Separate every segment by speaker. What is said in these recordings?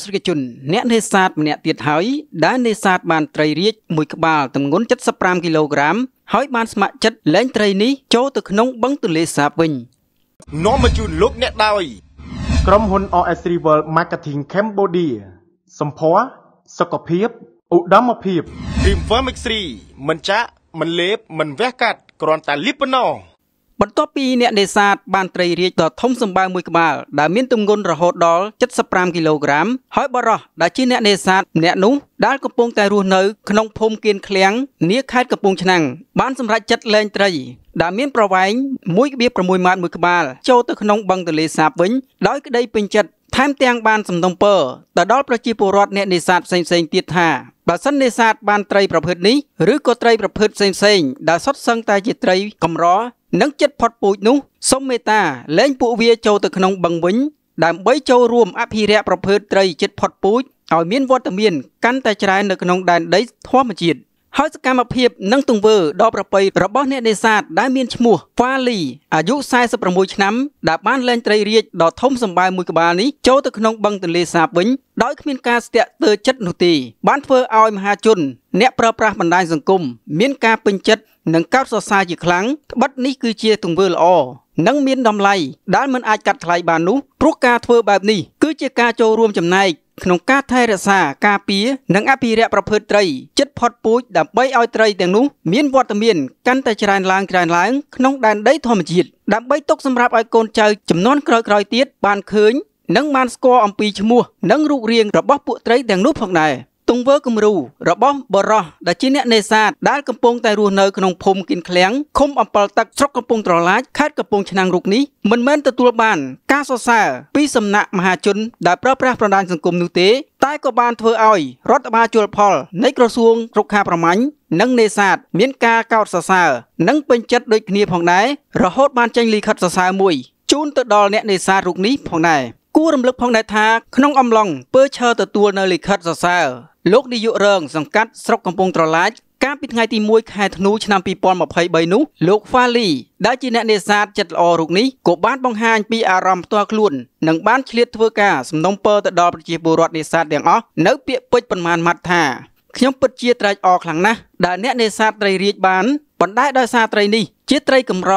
Speaker 1: ស្សរិកជនអ្នកនេសាទម្នាក់ទៀតហើយដែលនេសាទបានត្រីរាជមួយក្បាលទម្ងន់75គីឡូក្រាមហើយបានស្ម័គ្រចិត្តលែងត្រីនេះចូលទៅក្នុងបឹងទន្លេសាបវិញនាំមកជូនលោកអ្នកដោយក្រុមហ៊ុន OS Rival Marketing Cambodia សម្ភារសុខភាពឧត្តមភាព Dreamworm X3 មិនចាក់មិនលេបមិនវះកាត់គ្រាន់តែលីបប៉ុណ្ណោះបន្ទាប់ពីអ្នកនេសាទបានត្រីរាជដ៏ធំសម្បើមមួយក្បាលដែលមានទម្ងន់រហូតដល់75គីឡូក្រាមហើយបរោះដែលជាអ្នកនេសាទម្នាក់នោះដែលកំពុងតែរស់នៅក្នុងភូមិគៀនឃ្លៀងនាខេត្តកំពង់ឆ្នាំងបានសម្រេចចិត្តលែងត្រីដែលមានប្រវែង1.6ម៉ែត្រមួយក្បាលចូលទៅក្នុងបឹងទន្លេសាបវិញ ដោយក្តីពេញចិត្តថែមទាំងបានសំណុំពរទៅដល់ប្រជាពលរដ្ឋអ្នកនេសាទផ្សេងៗទៀតថាបើសិននេសាទបានត្រីប្រភេទនេះឬក៏ត្រីប្រភេទផ្សេងៗដែលសុទ្ធសឹងតែជាត្រីកម្រនិងចិត្តផុតពូជនោះសូមមេត្តាលែងពួកវាចូលទៅក្នុងបឹងវិញដើម្បីចូលរួមអភិរក្សប្រភេទត្រីចិត្តផុតពូជឲ្យមានវត្តមានកាន់តែច្រើននៅក្នុងដែនដីធម្មជាតិហើយសកម្មភាពនិងទង្វើដ៏ប្រពៃរបស់អ្នកនេសាទដែលមានឈ្មោះវ៉ាលីអាយុ46ឆ្នាំដែលបានលែងត្រីរាជដ៏ធំសម្បើមមួយក្បាលនេះចូលទៅក្នុងបឹងទន្លេសាបវិញដោយគ្មានការស្ទាក់ទើចិត្តនោះទេបានធ្វើឲ្យមហាជន អ្នកប្រើប្រាស់បណ្ដាញសង្គមមានការពេញចិត្តនិងកោតសរសើរជាខ្លាំងត្បិតនេះគឺជាទង្វើល្អនិងមានតម្លៃដែលមិនអាចកាត់ថ្លៃបាននោះព្រោះការធ្វើបែបនេះគឺជាការចូលរួមចំណែកក្នុងការថែរក្សាការពារនិងអភិរក្សប្រភេទត្រីចិត្តផុតពូជដើម្បីឲ្យត្រីទាំងនោះមានវត្តមានកាន់តែច្រើនឡើងច្រើនឡើងក្នុងដែនដីធម្មជាតិដើម្បីទុកសម្រាប់ឲ្យកូនចៅចំនួនក្រោយៗទៀតបានឃើញនិងបានស្គាល់អំពីឈ្មោះនិងរូបរាងរបស់ពួកត្រីទាំងនោះផងដែរទង្វើគំរូរបស់បរោះដែលជាអ្នកនេសាទដែលកំពុងតែរស់នៅក្នុងភូមិគិនឃ្លៀងឃុំអំពិលទឹកស្រុកកំពង់ត្រឡាចខេត្តកំពង់ឆ្នាំងរុកនេះមិនមែនទទួលបានការសរសើរពីសំណាក់មហាជនដែលប្រើប្រាស់ប្រដាញសង្គមនោះទេ តែក៏បានធ្វើឲ្យ រដ្ឋបាលជលផល នៃក្រសួងរុក្ខាប្រមាញ់និងនេសាទមានការកោតសរសើរនិងពេញចិត្តដូចគ្នាផងដែររហូតបានចេញលិខិតសរសើរមួយ ជូនទៅដល់អ្នកនេសាទរុកនេះផងដែរគួររំលឹកផងដែរថាក្នុងអំឡុងពេលឈើទទួលនៅលិខិតសរសើរលោកនាយករងសង្កាត់ស្រុកកំពង់ត្រឡាចកាលពីថ្ងៃទី1ខែធ្នូឆ្នាំ2023នោះលោកហ្វាលីដែលជាអ្នកនេសាទចិត្តល្អរូបនេះក៏បានបង្ហាញពីអារម្មណ៍ផ្ទាល់ខ្លួននិងបានឆ្លៀតធ្វើការសំណុំពរទៅដល់ប្រជាពលរដ្ឋនេសាទទាំងអស់នៅពាក្យពេចន៍ប្រមាណម៉ាត់ថាខ្ញុំពិតជាត្រេកអរខ្លាំងណាស់ដែលអ្នកនេសាទត្រីរាជបានបណ្តែដោយសារត្រីនេះជាត្រីកម្រ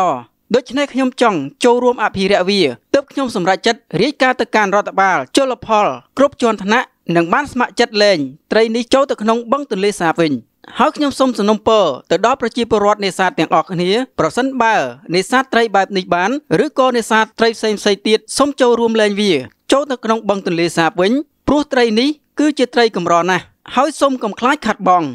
Speaker 1: ដូច្នេះខ្ញុំចង់ចូលរួមអភិរក្សវាទើបខ្ញុំសម្រេចចិត្តរាយការណ៍ទៅកាន់រដ្ឋបាលជលផលគ្រប់ជាន់ថ្នាក់និងបានស្ម័គ្រចិត្តលែងត្រីនេះចូលទៅក្នុងបឹងទន្លេសាបវិញហើយខ្ញុំសូមសំណូមពរទៅដល់ប្រជាពលរដ្ឋនេសាទទាំងអស់គ្នាប្រសិនបើនេសាទត្រីបែបនេះបានឬក៏នេសាទត្រីផ្សេងផ្សេងទៀតសូមចូលរួមលែងវាចូលទៅក្នុងបឹងទន្លេសាបវិញព្រោះត្រីនេះគឺជាត្រីកម្រណាស់ហើយសូមកុំខ្លាចខាត់បង